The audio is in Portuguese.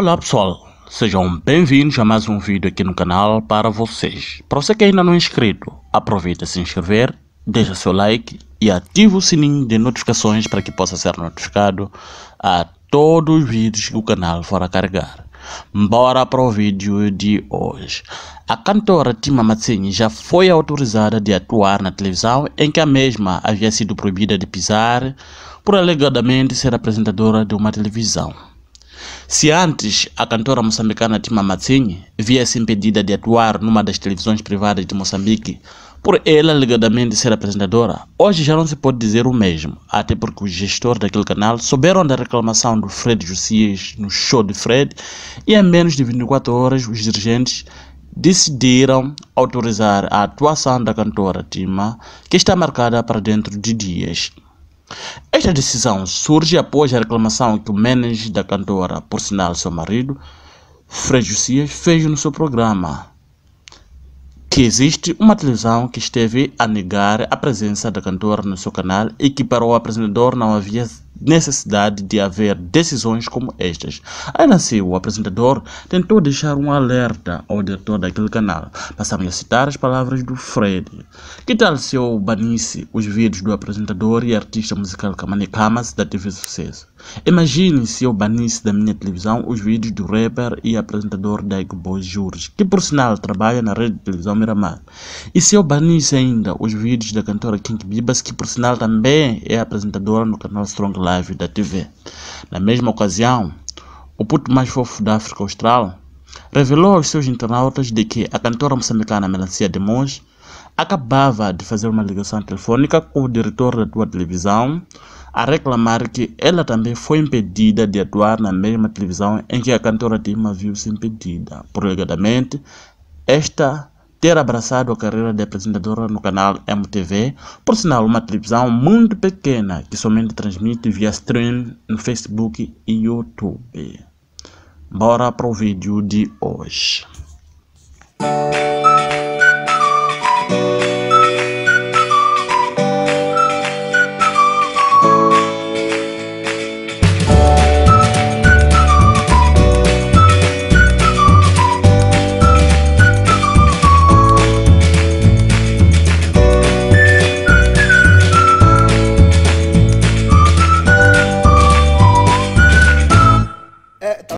Olá pessoal, sejam bem-vindos a mais um vídeo aqui no canal para vocês. Para você que ainda não é inscrito, aproveita se inscrever, deixa seu like e ativa o sininho de notificações para que possa ser notificado a todos os vídeos que o canal for a carregar. Bora para o vídeo de hoje. A cantora Tima Matsini já foi autorizada de atuar na televisão em que a mesma havia sido proibida de pisar por alegadamente ser apresentadora de uma televisão. Se antes a cantora moçambicana Tima Matsinha viesse impedida de atuar numa das televisões privadas de Moçambique por ela alegadamente ser apresentadora, hoje já não se pode dizer o mesmo, até porque os gestores daquele canal souberam da reclamação do Fred Josias no show de Fred e em menos de 24 horas os dirigentes decidiram autorizar a atuação da cantora Tima, que está marcada para dentro de dias. Esta decisão surge após a reclamação que o manager da cantora, por sinal seu marido, Fred Jussias, fez no seu programa. Que existe uma televisão que esteve a negar a presença da cantora no seu canal e que para o apresentador não havia necessidade de haver decisões como estas. Ainda assim, o apresentador tentou deixar um alerta ao diretor daquele canal. Passamos a citar as palavras do Fred. Que tal se eu banisse os vídeos do apresentador e artista musical Kamani Kamas da TV Sucesso? Imagine se eu banisse da minha televisão os vídeos do rapper e apresentador Daigo Boy que por sinal trabalha na rede de televisão Miramar. E se eu banisse ainda os vídeos da cantora King Bibas, que por sinal também é apresentadora no canal Strong live da TV. Na mesma ocasião, o puto mais fofo da África Austral revelou aos seus internautas de que a cantora moçambicana Melancia de Monge acabava de fazer uma ligação telefônica com o diretor da tua televisão a reclamar que ela também foi impedida de atuar na mesma televisão em que a cantora Tima viu-se impedida. Prolegadamente esta ter abraçado a carreira de apresentadora no canal MTV, por sinal uma televisão muito pequena que somente transmite via stream no Facebook e YouTube. Bora para o vídeo de hoje.